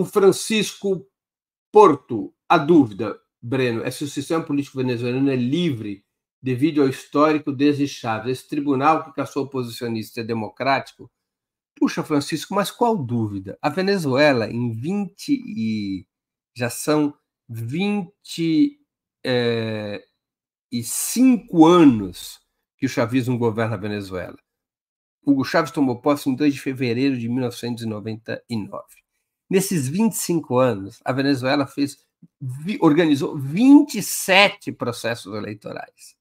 o Francisco Porto, a dúvida, Breno, é se o sistema político venezuelano é livre devido ao histórico desde Esse tribunal que caçou oposicionista é democrático? Puxa, Francisco, mas qual dúvida? A Venezuela, em 20 e... já são 20 é, eh, e cinco anos que o chavismo governa a Venezuela. Hugo Chávez tomou posse em 2 de fevereiro de 1999. Nesses 25 anos, a Venezuela fez, organizou 27 processos eleitorais.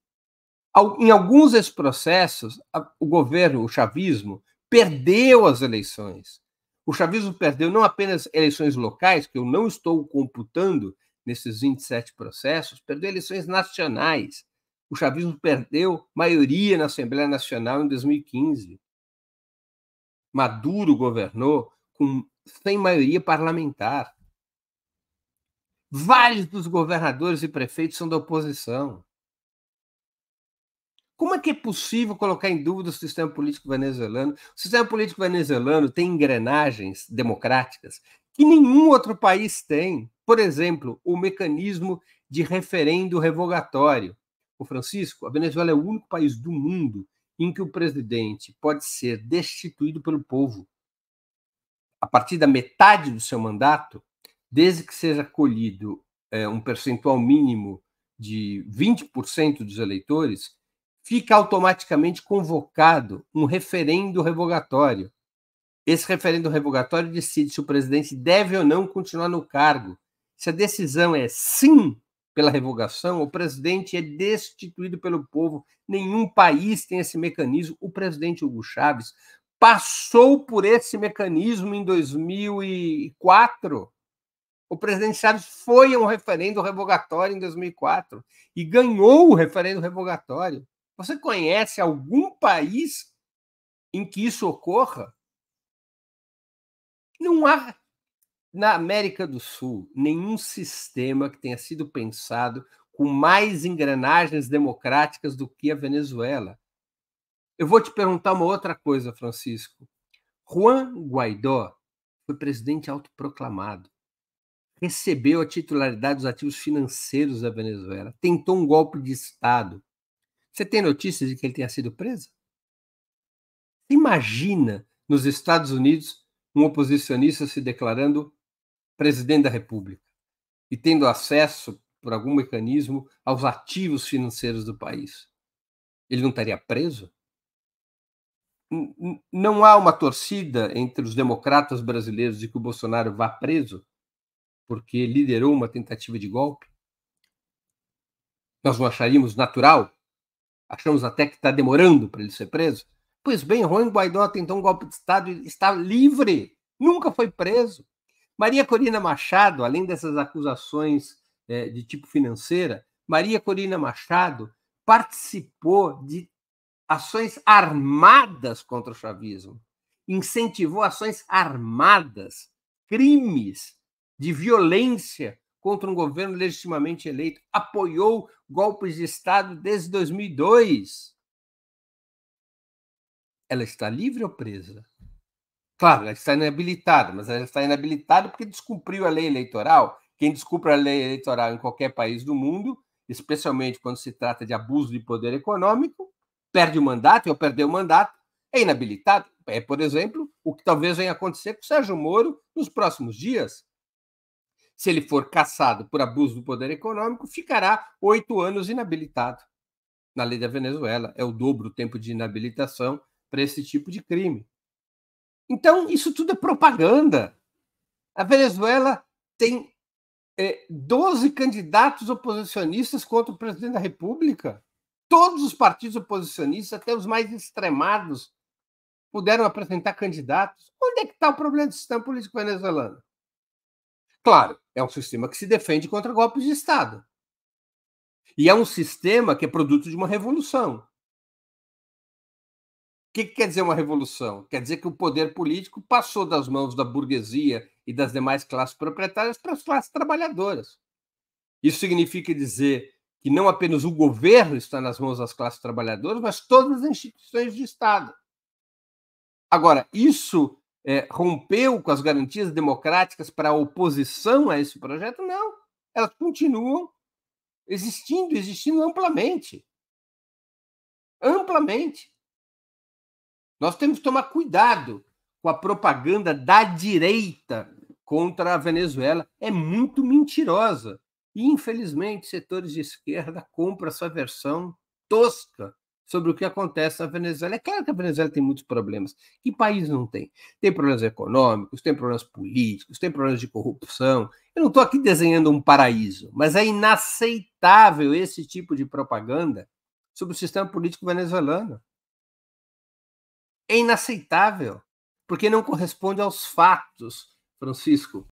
Em alguns desses processos, o governo, o chavismo, perdeu as eleições. O chavismo perdeu não apenas eleições locais, que eu não estou computando nesses 27 processos, perdeu eleições nacionais. O chavismo perdeu maioria na Assembleia Nacional em 2015. Maduro governou com sem maioria parlamentar. Vários dos governadores e prefeitos são da oposição. Como é que é possível colocar em dúvida o sistema político venezuelano? O sistema político venezuelano tem engrenagens democráticas que nenhum outro país tem. Por exemplo, o mecanismo de referendo revogatório. O Francisco, a Venezuela é o único país do mundo em que o presidente pode ser destituído pelo povo a partir da metade do seu mandato, desde que seja colhido é, um percentual mínimo de 20% dos eleitores, fica automaticamente convocado um referendo revogatório. Esse referendo revogatório decide se o presidente deve ou não continuar no cargo. Se a decisão é sim pela revogação, o presidente é destituído pelo povo. Nenhum país tem esse mecanismo. O presidente Hugo Chávez passou por esse mecanismo em 2004. O presidente Chávez foi a um referendo revogatório em 2004 e ganhou o referendo revogatório. Você conhece algum país em que isso ocorra? Não há na América do Sul nenhum sistema que tenha sido pensado com mais engrenagens democráticas do que a Venezuela. Eu vou te perguntar uma outra coisa, Francisco. Juan Guaidó foi presidente autoproclamado. Recebeu a titularidade dos ativos financeiros da Venezuela. Tentou um golpe de Estado. Você tem notícias de que ele tenha sido preso? Imagina nos Estados Unidos um oposicionista se declarando presidente da República e tendo acesso, por algum mecanismo, aos ativos financeiros do país. Ele não estaria preso? não há uma torcida entre os democratas brasileiros de que o Bolsonaro vá preso porque liderou uma tentativa de golpe? Nós não acharíamos natural? Achamos até que está demorando para ele ser preso? Pois bem, Juan Guaidó tentou um golpe de Estado e está livre, nunca foi preso. Maria Corina Machado, além dessas acusações é, de tipo financeira, Maria Corina Machado participou de ações armadas contra o chavismo, incentivou ações armadas, crimes de violência contra um governo legitimamente eleito, apoiou golpes de Estado desde 2002. Ela está livre ou presa? Claro, ela está inabilitada, mas ela está inabilitada porque descumpriu a lei eleitoral. Quem descumpre a lei eleitoral em qualquer país do mundo, especialmente quando se trata de abuso de poder econômico, perde o mandato, eu perder o mandato, é inabilitado. É, por exemplo, o que talvez venha acontecer com o Sérgio Moro nos próximos dias. Se ele for caçado por abuso do poder econômico, ficará oito anos inabilitado. Na lei da Venezuela, é o dobro o tempo de inabilitação para esse tipo de crime. Então, isso tudo é propaganda. A Venezuela tem é, 12 candidatos oposicionistas contra o presidente da República todos os partidos oposicionistas, até os mais extremados, puderam apresentar candidatos. Onde é que está o problema do sistema político venezuelano? Claro, é um sistema que se defende contra golpes de Estado. E é um sistema que é produto de uma revolução. O que, que quer dizer uma revolução? Quer dizer que o poder político passou das mãos da burguesia e das demais classes proprietárias para as classes trabalhadoras. Isso significa dizer que não apenas o governo está nas mãos das classes trabalhadoras, mas todas as instituições de Estado. Agora, isso é, rompeu com as garantias democráticas para a oposição a esse projeto? Não. Elas continuam existindo, existindo amplamente. Amplamente. Nós temos que tomar cuidado com a propaganda da direita contra a Venezuela. É muito mentirosa. E, infelizmente, setores de esquerda compram essa versão tosca sobre o que acontece na Venezuela. É claro que a Venezuela tem muitos problemas. Que país não tem? Tem problemas econômicos, tem problemas políticos, tem problemas de corrupção. Eu não estou aqui desenhando um paraíso, mas é inaceitável esse tipo de propaganda sobre o sistema político venezuelano. É inaceitável, porque não corresponde aos fatos, Francisco.